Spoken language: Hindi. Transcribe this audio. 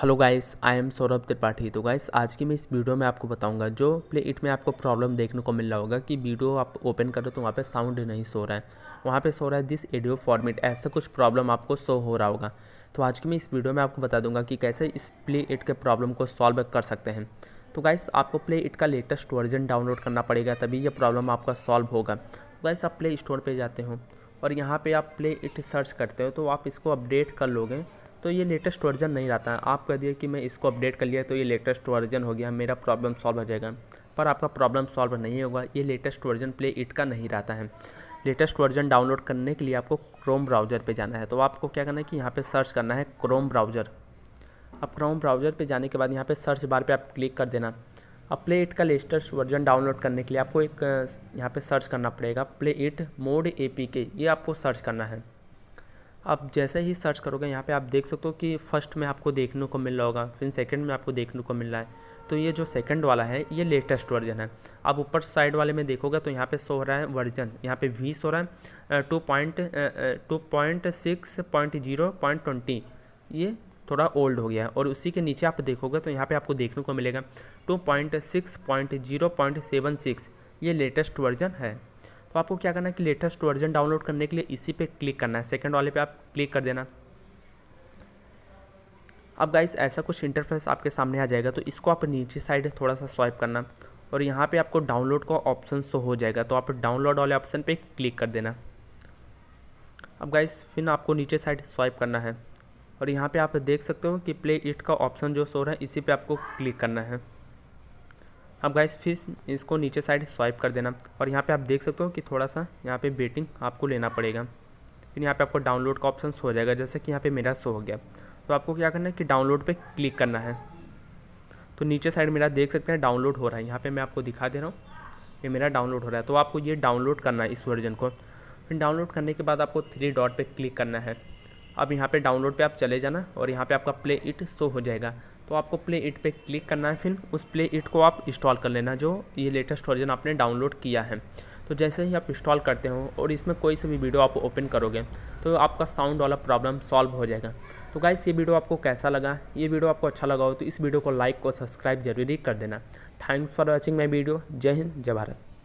hello guys I am Saurabh Tripathi तो गाइस आज की मैं इस वीडियो में आपको बताऊंगा जो प्ले इट में आपको प्रॉब्लम देखने को मिल रहा होगा कि वीडियो आप ओपन करो तो वहाँ पे साउंड नहीं सो रहा है वहाँ पे सो रहा है दिस एडियो फॉर्मेट ऐसा कुछ प्रॉब्लम आपको सो हो रहा होगा तो आज की मैं इस वीडियो में आपको बता दूंगा कि कैसे इस प्ले इट के प्रॉब्लम को सॉल्व कर सकते हैं तो गाइस आपको प्ले इट का लेटेस्ट वर्जन डाउनलोड करना पड़ेगा तभी यह प्रॉब्लम आपका सॉल्व होगा तो गाइस आप प्ले स्टोर पर जाते हो और यहाँ पर आप प्ले इट सर्च करते हो तो आप इसको अपडेट कर लोगे तो ये लेटेस्ट वर्जन नहीं रहता है आप कह दिए कि मैं इसको अपडेट कर लिया तो ये लेटेस्ट वर्जन हो गया मेरा प्रॉब्लम सॉल्व हो जाएगा पर आपका प्रॉब्लम सॉल्व नहीं होगा ये लेटेस्ट वर्जन प्ले इट का नहीं रहता है लेटेस्ट वर्जन डाउनलोड करने के लिए आपको क्रोम ब्राउज़र पे जाना है तो आपको क्या करना है कि यहाँ पे सर्च करना है क्रोम ब्राउज़र अब क्रोम ब्राउज़र पे जाने के बाद यहाँ पे सर्च बार पे आप क्लिक कर देना अब प्ले इट का लेटेस्ट वर्जन डाउनलोड करने के लिए आपको एक यहाँ पे सर्च करना पड़ेगा प्ले इट मोड ए ये आपको सर्च करना है आप जैसे ही सर्च करोगे यहाँ पे आप देख सकते हो कि फर्स्ट में आपको देखने को मिल रहा होगा फिर सेकंड में आपको देखने को मिल रहा है तो ये जो सेकंड वाला है ये लेटेस्ट वर्जन है आप ऊपर साइड वाले में देखोगे तो यहाँ पे सो रहा है वर्जन यहाँ पे वी सो रहा है two point two point six point zero point twenty ये थोड़ा ओल्ड हो गया है और उसी के नीचे आप देखोगे तो यहाँ पर आपको देखने को मिलेगा two point six point zero point seven six ये लेटेस्ट वर्जन है तो आपको क्या करना है कि लेटेस्ट वर्जन डाउनलोड करने के लिए इसी पे क्लिक करना है सेकंड वाले पे आप क्लिक कर देना अब गाइस ऐसा कुछ इंटरफेस आपके सामने आ जाएगा तो इसको आप नीचे साइड थोड़ा सा स्वाइप करना और यहाँ पे आपको डाउनलोड का ऑप्शन शो हो जाएगा तो आप डाउनलोड वाले ऑप्शन पे क्लिक कर देना अब गाइस फिर आपको नीचे साइड स्वाइप करना है और यहाँ पे आप देख सकते हो कि प्ले इट का ऑप्शन जो शो रहा है इसी पे आपको क्लिक करना है अब गाइस फिर इसको नीचे साइड स्वाइप कर देना और यहाँ पे आप देख सकते हो कि थोड़ा सा यहाँ पे बेटिंग आपको लेना पड़ेगा फिर यहाँ पे आपको डाउनलोड का ऑप्शन हो जाएगा जैसे कि यहाँ पे मेरा शो हो गया तो आपको क्या करना है कि डाउनलोड पे क्लिक करना है तो नीचे साइड मेरा देख सकते हैं डाउनलोड हो रहा है यहाँ पर मैं आपको दिखा दे रहा हूँ ये मेरा डाउनलोड हो रहा है तो आपको ये डाउनलोड करना है इस वर्जन को फिर डाउनलोड करने के बाद आपको थ्री डॉट पर क्लिक करना है अब यहाँ पर डाउनलोड पर आप चले जाना और यहाँ पर आपका प्ले इट शो हो जाएगा तो आपको प्ले इट पे क्लिक करना है फिर उस प्ले इट को आप इंस्टॉल कर लेना जो ये लेटेस्ट वर्जन आपने डाउनलोड किया है तो जैसे ही आप इंस्टॉल करते हो और इसमें कोई से भी वीडियो आप ओपन करोगे तो आपका साउंड वाला प्रॉब्लम सॉल्व हो जाएगा तो गाइस ये वीडियो आपको कैसा लगा ये वीडियो आपको अच्छा लगा हो तो इस वीडियो को लाइक और सब्सक्राइब जरूरी कर देना thanks for watching my video जय हिंद जय भारत